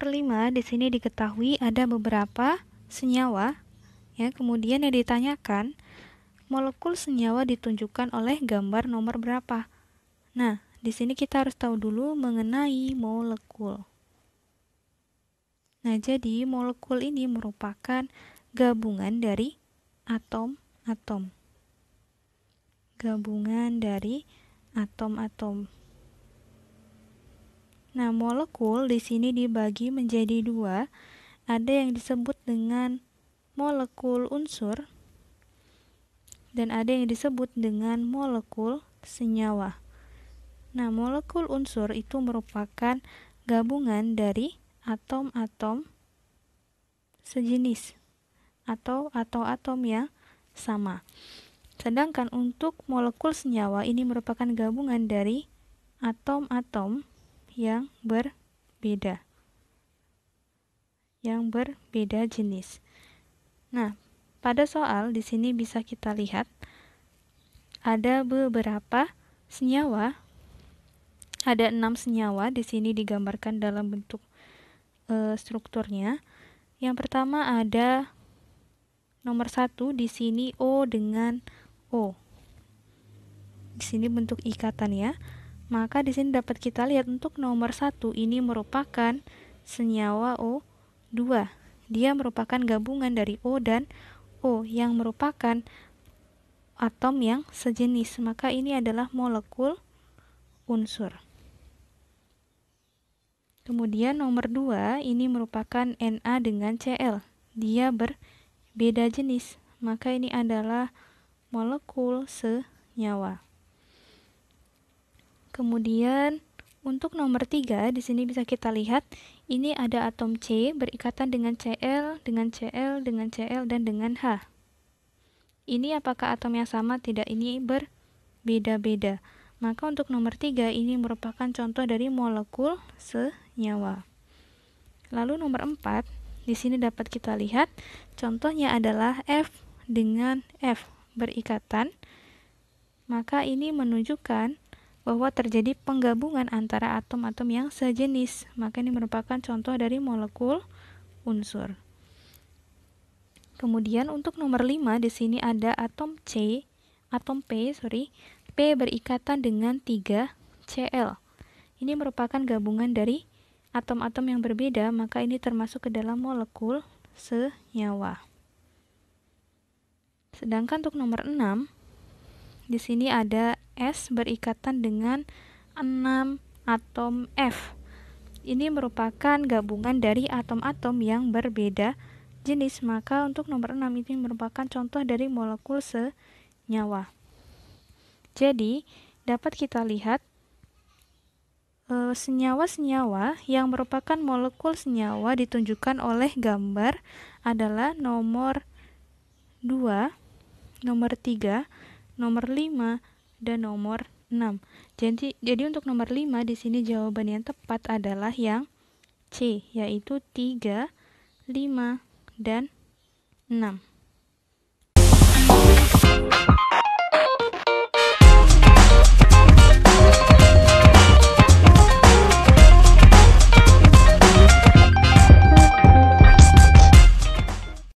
nomor 5 di sini diketahui ada beberapa senyawa ya. Kemudian yang ditanyakan molekul senyawa ditunjukkan oleh gambar nomor berapa. Nah, di sini kita harus tahu dulu mengenai molekul. Nah, jadi molekul ini merupakan gabungan dari atom-atom. Gabungan dari atom-atom. Nah, molekul di sini dibagi menjadi dua. Ada yang disebut dengan molekul unsur dan ada yang disebut dengan molekul senyawa. Nah, molekul unsur itu merupakan gabungan dari atom-atom sejenis atau atau atom yang sama. Sedangkan untuk molekul senyawa ini merupakan gabungan dari atom-atom yang berbeda yang berbeda jenis. Nah, pada soal di sini bisa kita lihat ada beberapa senyawa. Ada enam senyawa di sini digambarkan dalam bentuk e, strukturnya. Yang pertama ada nomor satu di sini O dengan O. Di sini bentuk ikatan ya. Maka di sini dapat kita lihat untuk nomor satu ini merupakan senyawa O2. Dia merupakan gabungan dari O dan O yang merupakan atom yang sejenis. Maka ini adalah molekul unsur. Kemudian nomor 2 ini merupakan Na dengan Cl. Dia berbeda jenis, maka ini adalah molekul senyawa. Kemudian untuk nomor 3 di sini bisa kita lihat ini ada atom C berikatan dengan Cl, dengan Cl, dengan Cl dan dengan H. Ini apakah atom yang sama? Tidak, ini berbeda-beda. Maka untuk nomor 3 ini merupakan contoh dari molekul senyawa. Lalu nomor 4, di sini dapat kita lihat contohnya adalah F dengan F berikatan. Maka ini menunjukkan bahwa terjadi penggabungan antara atom-atom yang sejenis. Maka ini merupakan contoh dari molekul unsur. Kemudian untuk nomor 5 di sini ada atom C, atom P, sorry, P berikatan dengan 3 Cl. Ini merupakan gabungan dari atom-atom yang berbeda, maka ini termasuk ke dalam molekul senyawa. Sedangkan untuk nomor 6 di sini ada S berikatan dengan 6 atom F. Ini merupakan gabungan dari atom-atom yang berbeda jenis, maka untuk nomor 6 ini merupakan contoh dari molekul senyawa. Jadi, dapat kita lihat e, senyawa-senyawa yang merupakan molekul senyawa ditunjukkan oleh gambar adalah nomor 2, nomor 3, nomor 5, dan nomor 6. Jadi, jadi untuk nomor 5 di sini jawaban yang tepat adalah yang C, yaitu 3, 5, dan 6.